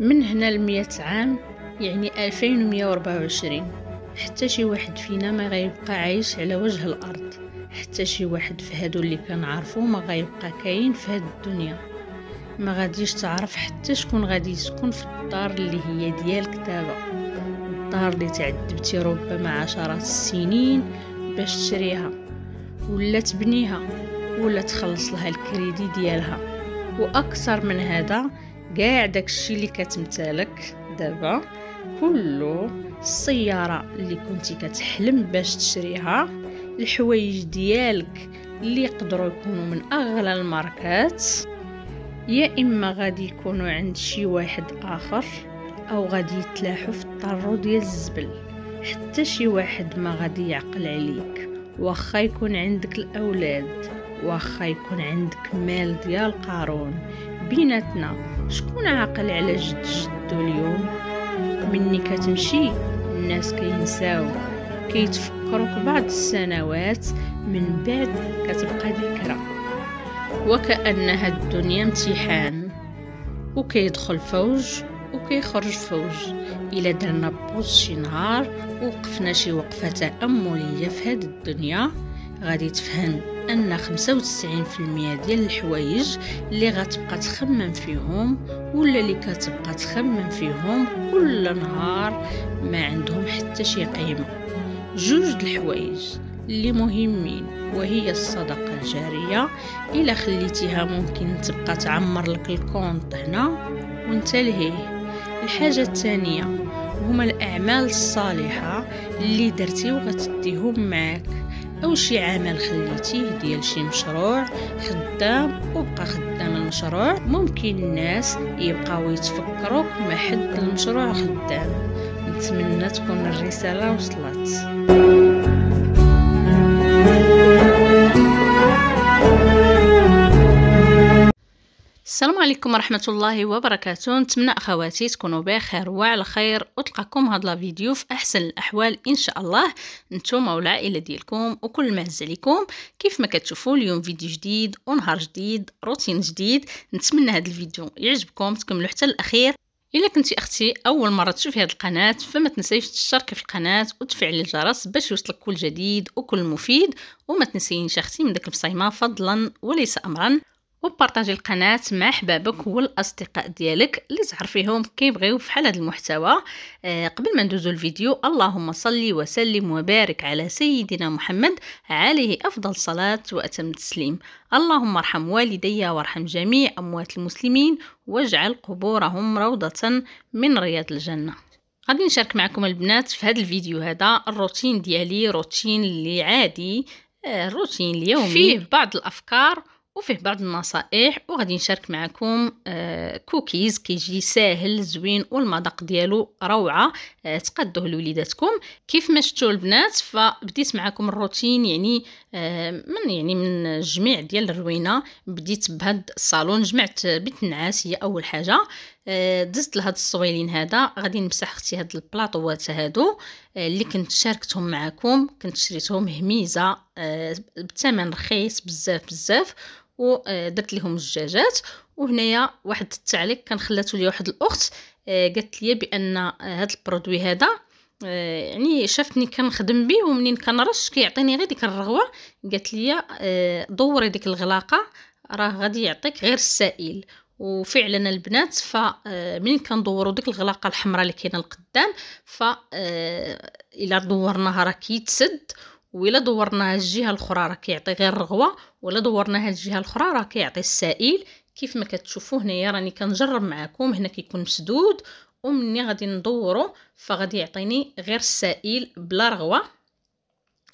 من هنا لمية عام يعني ألفين ومية وربعة وعشرين حتى شي واحد فينا ما غيبقى عايش على وجه الأرض حتى شي واحد في هادو اللي كنعرفو ما غيبقى كاين في هاد الدنيا ما غاديش تعرف حتى شكون غادي يسكن في الدار اللي هي ديالك دابا الدار اللي تعذبتي ربما عشرات السنين باش تشريها ولا تبنيها ولا تخلص لها الكريدي ديالها واكثر من هذا كاع داكشي اللي كتمتلك دابا كله السياره اللي كنتي كتحلم باش تشريها الحوايج ديالك اللي يقدروا يكونوا من اغلى الماركات يا اما غادي يكونوا عند شي واحد اخر او غادي يتلاحوا في الطرو ديال الزبل حتى شي واحد ما غادي يعقل عليك واخا يكون عندك الاولاد واخا يكون عندك مال ديال قارون بيناتنا شكون عاقل على جد جدو اليوم مني كتمشي الناس كينساو كيتفكروك بعض السنوات من بعد كتبقى ذكرى وكأنها الدنيا امتحان وكيدخل فوج وكيخرج فوج الا درنا بوز شي نهار ووقفنا شي وقفه تامليه في هاد الدنيا غادي تفهم ان 95% ديال الحوايج اللي غتبقى تخمم فيهم ولا اللي كتبقى تخمم فيهم كل نهار ما عندهم حتى شي قيمه جوج الحوايج اللي مهمين وهي الصدقة الجارية إلا خليتيها ممكن تبقى تعمر لك الكونط هنا وانت لهيه الحاجة الثانية هما الأعمال الصالحة اللي درتي وغتديهم معاك او شي عمل خليتيه ديال شي مشروع خدام وبقى خدام المشروع ممكن الناس يبقاو يتفكروا مع حد المشروع خدام نتمنى تكون الرساله وصلت السلام عليكم ورحمة الله وبركاته نتمنى أخواتي تكونوا بخير وعلى خير وتلقاكم هاد الفيديو في أحسن الأحوال إن شاء الله نتوما والعائلة ديالكم وكل ما عز عليكم كيف ما كتشوفوا اليوم فيديو جديد ونهار جديد روتين جديد نتمنى هاد الفيديو يعجبكم تكملوا حتى الأخير الا كنتي اختي اول مره تشوفي هاد القناه فما تنسيش تشتركي في القناه وتفعلي الجرس باش يوصلك كل جديد وكل مفيد وما تنسينيش اختي من داك البصيمة فضلا وليس امرا وبارطاجي القناه مع احبابك والاصدقاء ديالك اللي تعرفيهم كيبغيو فحال هذا المحتوى آه قبل ما ندوزو الفيديو اللهم صلي وسلم وبارك على سيدنا محمد عليه افضل الصلاه واتم التسليم اللهم ارحم والدي وارحم جميع اموات المسلمين واجعل قبورهم روضه من رياض الجنه غادي نشارك معكم البنات في هذا الفيديو هذا الروتين ديالي روتين اللي عادي الروتين آه، اليومي فيه بعض الافكار وفيه بعض النصائح وغادي نشارك معكم آه، كوكيز كيجي ساهل زوين والمذاق ديالو روعه آه، تقدوه لوليداتكم كيف ما شفتوا البنات فبديت معكم الروتين يعني آه، من يعني من جميع ديال الروينه بديت بهاد الصالون جمعت بنت النعاس هي اول حاجه دزت لهاد الصويلين هذا غادي نمسح اختي هاد البلاطوات هادو اللي كنت شاركتهم معكم كنت شريتهم هميزه بثمن رخيص بزاف بزاف ودرت آه، لهم الدجاجات وهنايا واحد التعليق كان خلاتو ليا واحد الاخت آه، قالت لي بان هذا آه، البرودوي هذا يعني شافتني كنخدم به ومنين كنرش كيعطيني غير ديك الرغوه قالت لي دوري ديك الغلاقه راه غادي يعطيك غير السائل وفعلا البنات فمنين كندوروا ديك الغلاقه الحمراء اللي كاينه القدام ف الا دورناها راه كيتسد ولا هاد الجهه الاخرى راه كيعطي غير الرغوه ولا هاد الجهه الاخرى راه كيعطي السائل كيف ما كتشوفوا هنايا راني كنجرب معكم هنا كيكون مسدود ومني غادي ندورو فغادي يعطيني غير السائل بلا رغوه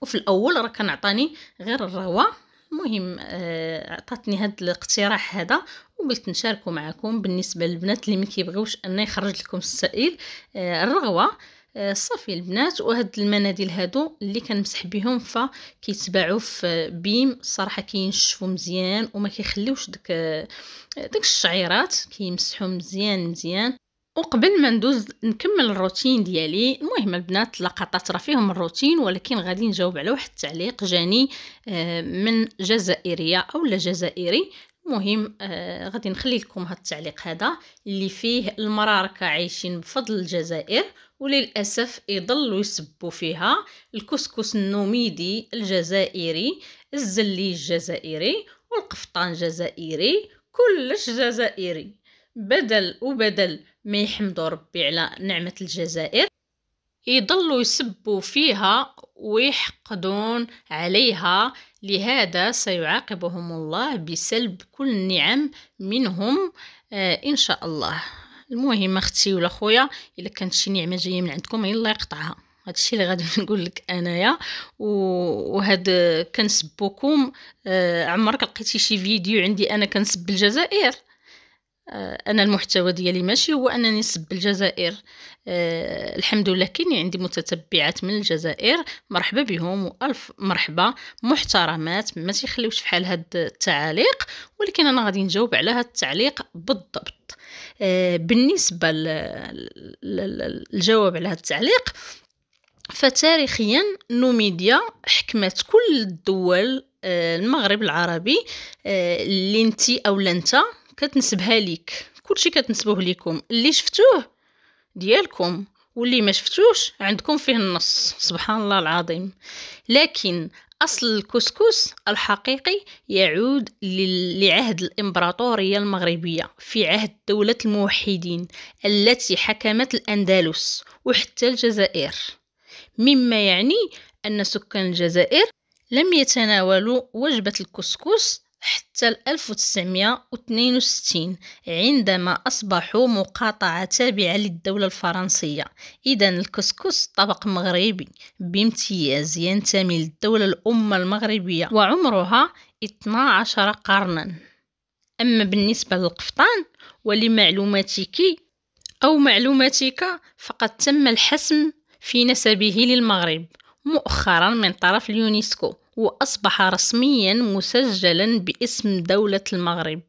وفي الاول راه كان عطاني غير الرغوه المهم آه، عطاتني هاد الاقتراح هذا وقلت نشاركه معكم بالنسبه للبنات اللي ما كيبغيوش ان يخرج لكم السائل آه، الرغوه آه، صافي البنات وهاد المناديل هادو اللي كنمسح بهم فكيتباعوا في بيم الصراحه كينشفوا مزيان وما كيخليوش داك آه، داك الشعيرات كيمسحوا مزيان مزيان وقبل ما ندوز نكمل الروتين ديالي المهم البنات لقطات راه فيهم الروتين ولكن غادي نجاوب على واحد التعليق جاني آه، من جزائريه اولا جزائري مهم آه غادي نخلي لكم هذا التعليق هذا اللي فيه المراركه عايشين بفضل الجزائر وللاسف يضلوا يسبوا فيها الكسكس النوميدي الجزائري الزلي الجزائري والقفطان الجزائري كلش جزائري بدل وبدل ما يحمدوا ربي على نعمه الجزائر يضلوا يسبوا فيها ويحقدون عليها لهذا سيعاقبهم الله بسلب كل نعم منهم آه ان شاء الله المهم اختي ولا خويا الا كانت شي نعمه جايه من عندكم يلا يقطعها هادشي اللي غادي نقول لك انايا وهاد كنسبوكم آه عمرك لقيتي شي فيديو عندي انا كنسب الجزائر آه، انا المحتوى ديالي ماشي هو انني نسب الجزائر أه الحمد لله كاين عندي متتبعات من الجزائر مرحبا بهم والف مرحبا محترمات ما تيخليوش فحال هاد التعاليق ولكن انا غادي نجاوب على هاد التعليق بالضبط أه بالنسبه للجواب على هاد التعليق فتاريخيا نوميديا حكمت كل الدول آه، المغرب العربي آه، اللي انت او لنت كتنسبها ليك كلشي كتنسبوه ليكم اللي شفتوه ديالكم واللي ما شفتوش عندكم فيه النص سبحان الله العظيم لكن أصل الكسكس الحقيقي يعود لعهد الإمبراطورية المغربية في عهد دولة الموحدين التي حكمت الأندلس وحتى الجزائر مما يعني أن سكان الجزائر لم يتناولوا وجبة الكسكس حتى 1962 عندما أصبحوا مقاطعة تابعة للدولة الفرنسية إذا الكسكس طبق مغربي بامتياز ينتمي للدولة الأمة المغربية وعمرها 12 قرنا أما بالنسبة للقفطان ولمعلوماتك أو معلوماتك فقد تم الحسم في نسبه للمغرب مؤخرا من طرف اليونسكو وأصبح رسميا مسجلا باسم دولة المغرب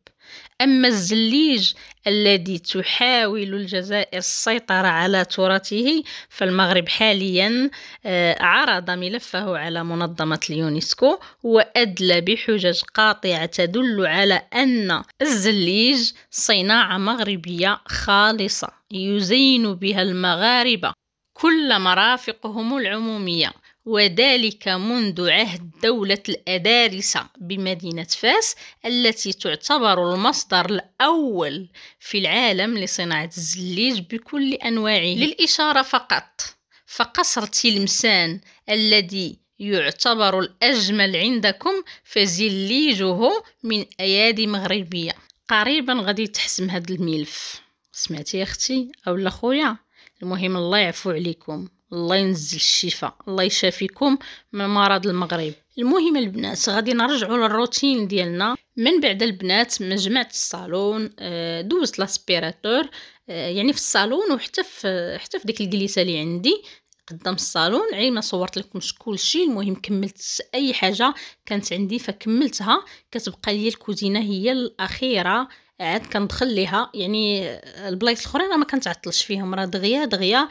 أما الزليج الذي تحاول الجزائر السيطرة على تراثه فالمغرب حاليا آه، عرض ملفه على منظمة اليونسكو وأدلى بحجج قاطعة تدل على أن الزليج صناعة مغربية خالصة يزين بها المغاربة كل مرافقهم العمومية وذلك منذ عهد دولة الأدارسة بمدينة فاس التي تعتبر المصدر الأول في العالم لصناعة الزليج بكل أنواعه للإشارة فقط فقصر تلمسان الذي يعتبر الأجمل عندكم فزليجه من أيادي مغربية قريبا غادي تحسم هذا الملف سمعتي يا اختي اولا خويا المهم الله يعفو عليكم الله ينزل الشفاء الله يشافيكم من مرض المغرب المهم البنات غادي نرجعوا للروتين ديالنا من بعد البنات من جمعت الصالون آه، دوزت لاسبيراتور آه، يعني في الصالون وحتى في حتى في ديك الجليسه اللي عندي قدام الصالون عين ما صورت كل كلشي المهم كملت اي حاجه كانت عندي فكملتها كتبقى لي الكوزينه هي الاخيره عاد كندخل ليها يعني البلايص الاخرين ما كنتعطلش فيهم راه دغيا دغيا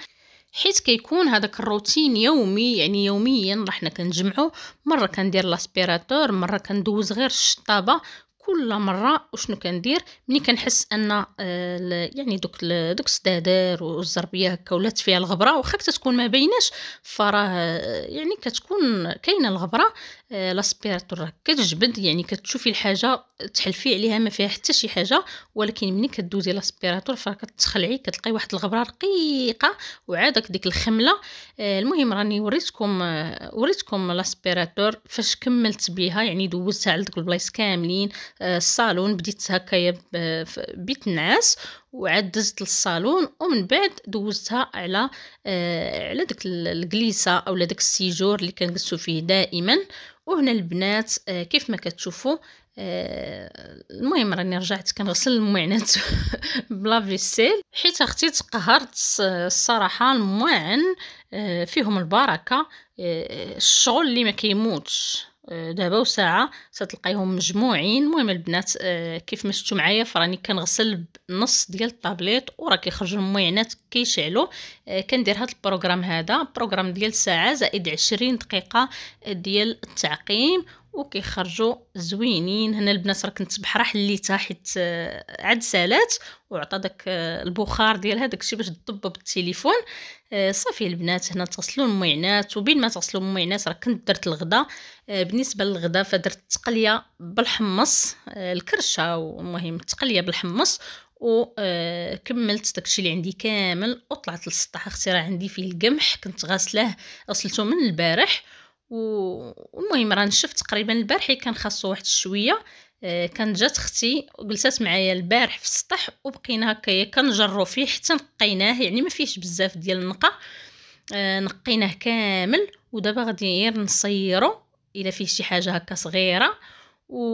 حيت كيكون هذاك الروتين يومي يعني يوميا رحنا كنجمعو مره كندير لاسبيراتور مره كندوز غير الشطابه كل مره وشنو كندير ملي كنحس ان آه، يعني دوك دوك السدادار والزربيه هكا ولات فيها الغبره واخا تكون ما بيناش فراه آه، يعني كتكون كاينه الغبره آه، لاسبيراتور راه كتجبد يعني كتشوفي الحاجه تحلفي عليها ما فيها حتى شي حاجه ولكن ملي كدوزي لاسبيراتور فراه كتخلعي كتلقاي واحد الغبره رقيقه وعادك ديك الخمله المهم راني وريتكم وريتكم لاسبيراتور فاش كملت بها يعني دوزتها على دوك البلايص كاملين الصالون بديت هكايا آه، بيت النعاس وعاد دزت للصالون ومن بعد دوزتها على آه على داك الكليسه اولا داك السيجور اللي كنجلسو فيه دائما وهنا البنات آه كيف ما كتشوفوا آه المهم راني رجعت كنغسل المعنات بلا فيسيل حيت اختي تقهرت الصراحه المعن آه فيهم البركه آه الشغل اللي ما كيموتش دابا وساعه ستلقايهم مجموعين المهم البنات آه، كيف ما شفتوا معايا فراني كنغسل نص ديال الطابليط وراه كيخرجوا المويعنات كيشعلوا آه، كندير هذا البروغرام هذا بروغرام ديال ساعه زائد 20 دقيقه ديال التعقيم وكيخرجوا زوينين هنا البنات راه كنت بحرا حليتها حيت آه، عاد سالات وعطى داك آه، البخار ديالها داكشي باش تطبب بالتليفون آه، صافي البنات هنا تغسلوا المعينات وبين ما تغسلوا المعينات راه كنت درت الغدا بالنسبه للغدا فدرت تقليه بالحمص الكرشه والمهم تقليه بالحمص وكملت داكشي اللي عندي كامل وطلعت للسطح اختي راه عندي فيه القمح كنت غاسلاه غسلته من البارح والمهم راه شفت تقريبا البارح كان خاصو واحد شويه آه، كانت جات اختي جلسات معايا البارح في السطح وبقينا هكايا كنجرو فيه حتى نقيناه يعني ما فيهش بزاف ديال النقا آه، نقيناه كامل ودابا غادي غير نصيرو الا فيه شي حاجه هكا صغيره و...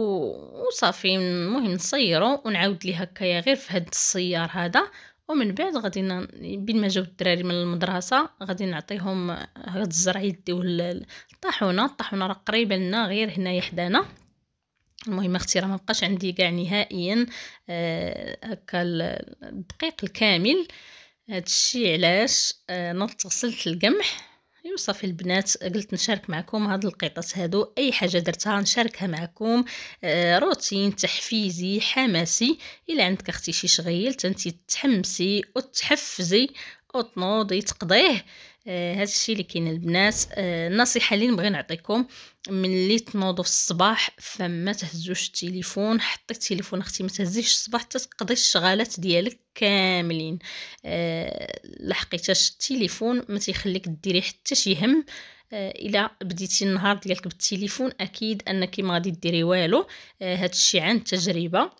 وصافي المهم نصيرو ونعاود ليه هكايا غير في هاد الصيار هذا ومن بعد غادي بين ما جاو الدراري من المدرسه غادي نعطيهم هاد الزرع يديو الطاحونه الطاحونه راه قريبه لنا غير هنايا حدانا المهم اختي راه ما بقاش عندي كاع نهائيا آه، هكا الدقيق الكامل هادشي علاش آه غسلت القمح ايوا صافي البنات قلت نشارك معكم هاد القطط هادو اي حاجه درتها نشاركها معكم آه روتين تحفيزي حماسي الا عندك اختي شي شغيل تنتي تحمسي وتحفزي وتنوضي تقضيه آه، هذا الشيء اللي كاين البنات آه، النصيحه اللي نبغي نعطيكم ملي تنوضوا في الصباح فما تهزوش التليفون حطي التليفون اختي ما تهزيش الصباح حتى تقضي الشغالات ديالك كاملين أه لحقيتاش التليفون ما تيخليك ديري حتى شي هم آه، الا بديتي النهار ديالك بالتليفون اكيد انك ما غادي ديري والو هادشي عن تجربه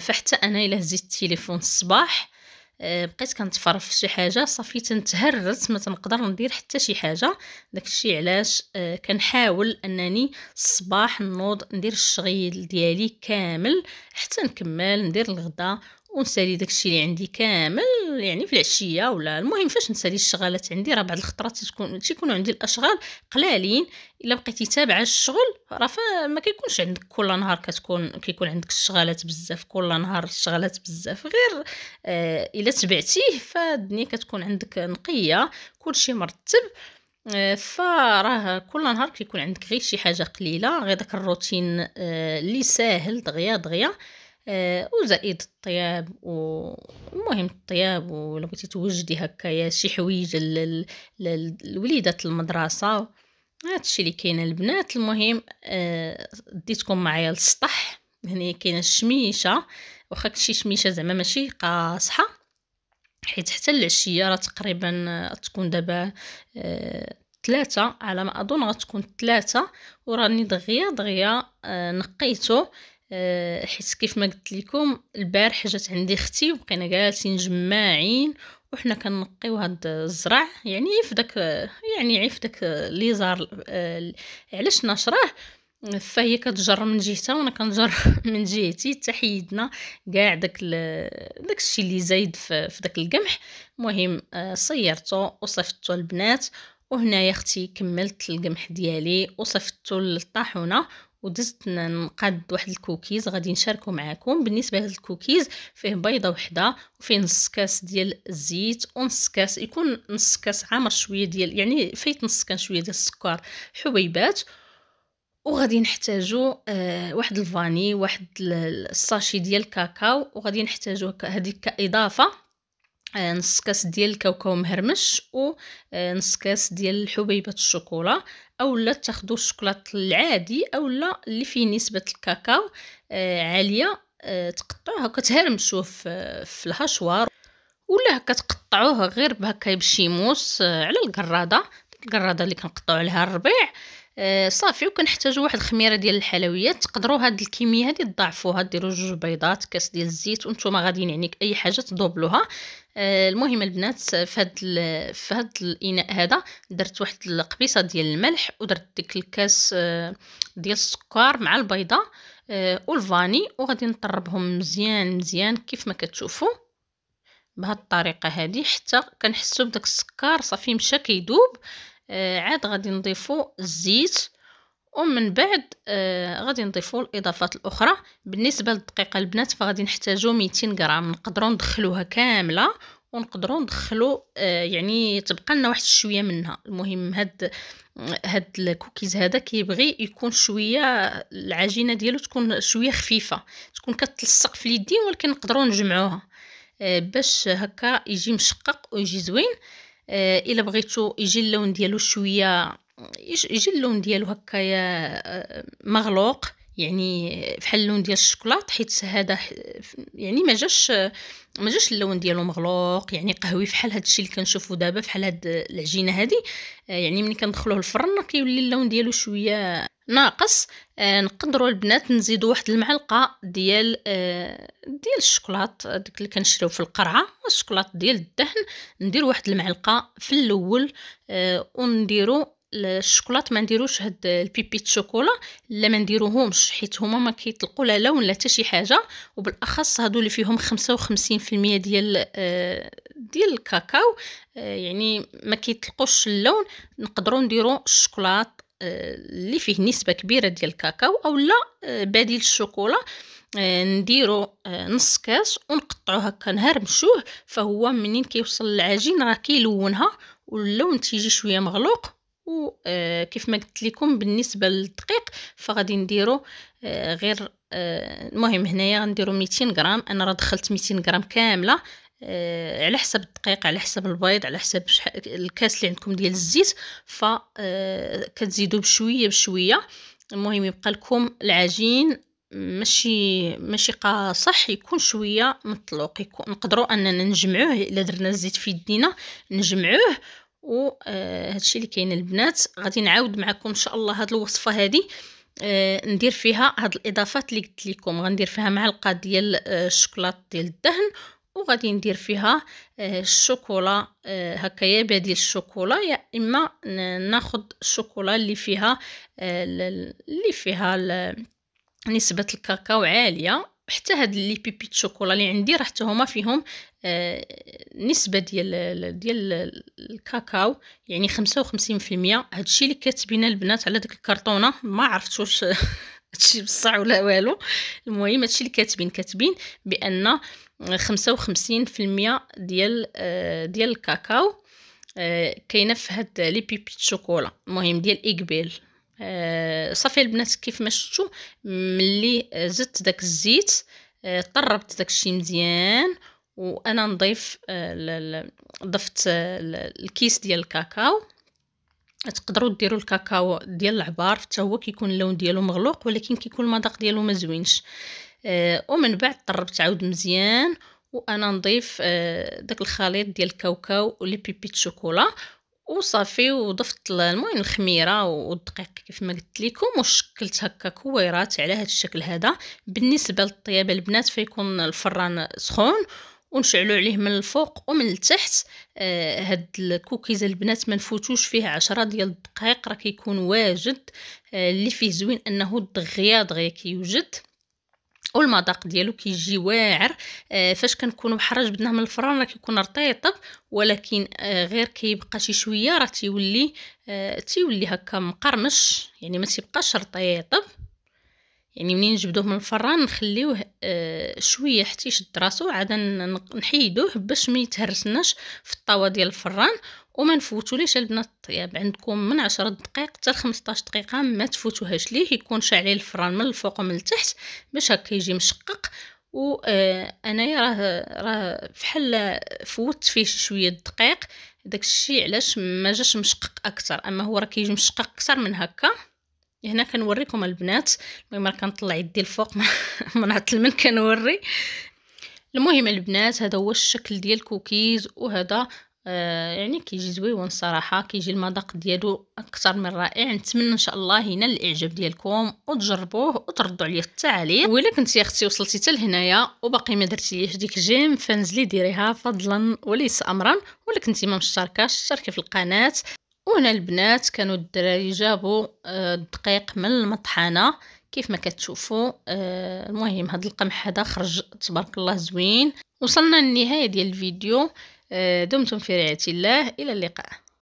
فحتى انا الا هزيت التليفون الصباح آه، بقيت كنتفرف فشي شي حاجه صافي تنتهرت ما تنقدر ندير حتى شي حاجه داكشي علاش آه، كنحاول انني الصباح نوض ندير الشغل ديالي كامل حتى نكمل ندير الغدا ونسالي داكشي اللي عندي كامل يعني في العشيه ولا المهم فاش نسالي الشغالات عندي راه بعض الخطرات تكون تيكونوا عندي الاشغال قلالين الا بقيتي تابعه الشغل راه ما كيكونش عندك كل نهار كتكون كيكون عندك الشغالات بزاف كل نهار الشغالات بزاف غير آه الا تبعتيه فالدنيا كتكون عندك نقيه كلشي مرتب آه، فراه كل نهار كيكون عندك غير شي حاجه قليله غير داك الروتين اللي آه، ساهل دغيا دغيا آه، وزائد الطياب ومهم الطياب ولا بغيتي توجدي هكايا شي حويجه لوليدات المدرسه هادشي اللي كاين البنات المهم آه، ديتكم معايا للسطح هنا كاينه الشميشه واخا شي شميشه زعما ماشي قاصحه حيت حتى العشيه راه تقريبا تكون دابا ثلاثة آه، على ما اظن غتكون ثلاثة وراني دغيا دغيا نقيته آه، حيت كيف ما قلت لكم البارح جات عندي اختي وبقينا جالسين جماعين وحنا كنقيو هاد الزرع يعني في داك يعني عيف داك لي زار آه، علاش نشره فهي كتجر من جهتها وانا كنجر من جهتي تحيدنا كاع داك داك الشيء اللي زايد في, داك القمح مهم آه، صيرته وصيفطته البنات وهنايا اختي كملت القمح ديالي وصيفطته للطاحونه ودزت نقاد واحد الكوكيز غادي نشاركو معاكم بالنسبه لهاد الكوكيز فيه بيضه وحده وفيه نص كاس ديال الزيت ونص كاس يكون نص كاس عامر شويه ديال يعني فايت نص كان شويه ديال السكر حبيبات وغادي نحتاجو آه واحد الفاني واحد الساشي ديال الكاكاو وغادي نحتاجو هذيك كاضافه آه، نص كاس ديال الكاوكاو مهرمش ونص آه، كاس ديال حبيبه الشوكولا اولا تاخذوا الشوكولاط العادي اولا اللي فيه نسبه الكاكاو آه، عاليه تقطعوها هكا تهرمشوه في الهشوار ولا هكا تقطعوه غير بهكا بشيموس على القراده القراده اللي كنقطعوا عليها الربيع صافي وكنحتاجوا واحد الخميره ديال الحلويات تقدروا هاد الكميه هادي تضاعفوها ديروا جوج بيضات كاس ديال الزيت وانتم غاديين يعني اي حاجه تدوبلوها آه، المهم البنات في هاد في الاناء هذا درت واحد القبيصه ديال الملح ودرت ديك الكاس آه، ديال السكر مع البيضه آه، والفاني وغادي نطربهم مزيان مزيان كيف ما كتشوفوا بهاد الطريقه هذه حتى كنحسو بداك السكر صافي مشى كيدوب عاد غادي نضيفو الزيت ومن بعد آه غادي نضيفوا الاضافات الاخرى بالنسبه للدقيقه البنات فغادي نحتاجو 200 غرام نقدروا ندخلوها كامله ونقدروا ندخلو آه يعني تبقى لنا واحد شويه منها المهم هاد هاد الكوكيز هذا كيبغي يكون شويه العجينه ديالو تكون شويه خفيفه تكون كتلصق في اليدين ولكن نقدروا نجمعوها آه باش هكا يجي مشقق ويجي زوين آه، الا بغيتو يجي اللون ديالو شويه يجي اللون ديالو هكايا مغلوق يعني فحال اللون ديال الشوكولاط حيت هذا يعني ما جاش ما جاش اللون ديالو مغلوق يعني قهوي فحال هذا الشيء اللي كنشوفو دابا فحال هاد العجينه هذه آه، يعني ملي كندخلوه الفرن كيولي اللون ديالو شويه ناقص آه، نقدروا البنات نزيدوا واحد المعلقه ديال آه، ديال الشوكولاط داك اللي كنشريو في القرعه الشوكولات ديال الدهن ندير واحد المعلقه في الاول ونديروا ونديرو الشوكولات ما نديروش هاد البيبيت شوكولا لا ما نديروهمش حيت هما ما كيطلقوا لا لون لا حتى شي حاجه وبالاخص هادو اللي فيهم 55% ديال آه، ديال الكاكاو آه، يعني ما كيطلقوش اللون نقدروا نديرو الشوكولات آه، اللي فيه نسبه كبيره ديال الكاكاو اولا بديل الشوكولا نديرو نص كاس ونقطعو هكا نهرمشوه فهو منين كيوصل للعجين راه كيلونها واللون تيجي شويه مغلوق وكيف آه، ما قلت لكم بالنسبه للدقيق فغادي نديرو آه، غير آه، المهم هنايا غنديرو 200 غرام انا راه دخلت 200 غرام كامله على حسب الدقيق على حسب البيض على حسب الكاس اللي عندكم ديال الزيت ف كتزيدوا بشويه بشويه المهم يبقى لكم العجين ماشي ماشي قاصح يكون شويه مطلوق يكون نقدروا اننا نجمعوه الا درنا الزيت في يدينا نجمعوه الشيء آه، اللي كاين البنات غادي نعاود معكم ان شاء الله هاد الوصفه هادي آه، ندير فيها هاد الاضافات اللي قلت لكم غندير فيها معلقه ديال الشوكولاط آه، ديال الدهن وغادي ندير فيها الشوكولا هكا يا بديل الشوكولا يا اما ناخذ الشوكولا اللي فيها اللي فيها نسبه الكاكاو عاليه حتى هاد لي بيبي شوكولا اللي عندي راه حتى هما فيهم آه، نسبه ديال ديال الكاكاو يعني 55% هادشي اللي كاتبين البنات على ديك الكرتونه ما عرفتش واش هادشي بصح ولا والو المهم هادشي اللي كاتبين كاتبين بان 55% ديال آه، ديال الكاكاو آه، كاينه في هاد لي بيبي شوكولا المهم ديال اكبيل آه، صافي البنات كيف ما شفتوا ملي زدت داك الزيت آه، طربت داك الشيء مزيان وانا نضيف آه، ضفت الكيس ديال الكاكاو تقدروا ديروا الكاكاو ديال العبار حتى هو كيكون اللون ديالو مغلوق ولكن كيكون المذاق ديالو ما زوينش ومن بعد طربت عاود مزيان وانا نضيف داك الخليط ديال الكاوكاو ولي بيبي شوكولا وصافي وضفت المهم الخميره والدقيق كيف ما قلت لكم وشكلت هكا كويرات على هذا الشكل هذا بالنسبه للطيابه البنات فيكون الفران سخون ونشعلوا عليه من الفوق ومن التحت آه، هاد الكوكيز البنات ما نفوتوش فيه عشرة ديال الدقائق راه كيكون واجد آه، اللي فيه زوين انه الدغيا دغيا كيوجد والمذاق ديالو كيجي واعر آه فاش كنكونوا بحال جبدناه من الفران راه كيكون رطيطب ولكن آه غير كيبقى شي شويه راه تيولي آه تيولي هكا مقرمش يعني ما تيبقاش رطيطب يعني منين نجبدوه من الفران نخليوه آه شويه حتى يشد راسو عاد نحيدوه باش ما يتهرسناش في الطاوه ديال الفران وما نفوتوليش البنات الطياب عندكم من عشرة دقائق حتى 15 دقيقه ما تفوتوهاش ليه يكون شاعلين الفران من الفوق ومن التحت باش هكا يجي مشقق و آه، انايا راه راه فحال فوت فيه شويه دقيق داك الشيء علاش ما جاش مشقق اكثر اما هو راه كيجي مشقق اكثر من هكا هنا كنوريكم البنات المهم راه كنطلع يدي الفوق ما نعطل من كنوري المهم البنات هذا هو الشكل ديال الكوكيز وهذا آه، يعني كيجي زويون الصراحه كيجي المذاق ديالو اكثر من رائع نتمنى ان شاء الله ينال الاعجاب ديالكم وتجربوه وتردوا عليا في التعاليق وإلا كنتي يا اختي وصلتي حتى لهنايا وباقي ما درتيش ديك جيم فانزلي ديريها فضلا وليس امرا الا كنتي ما مشتركاش اشتركي في القناه وهنا البنات كانوا الدراري جابوا الدقيق آه، من المطحنه كيف ما كتشوفوا آه، المهم هذا القمح هذا خرج تبارك الله زوين وصلنا للنهايه ديال الفيديو آه، دمتم في رعاية الله إلى اللقاء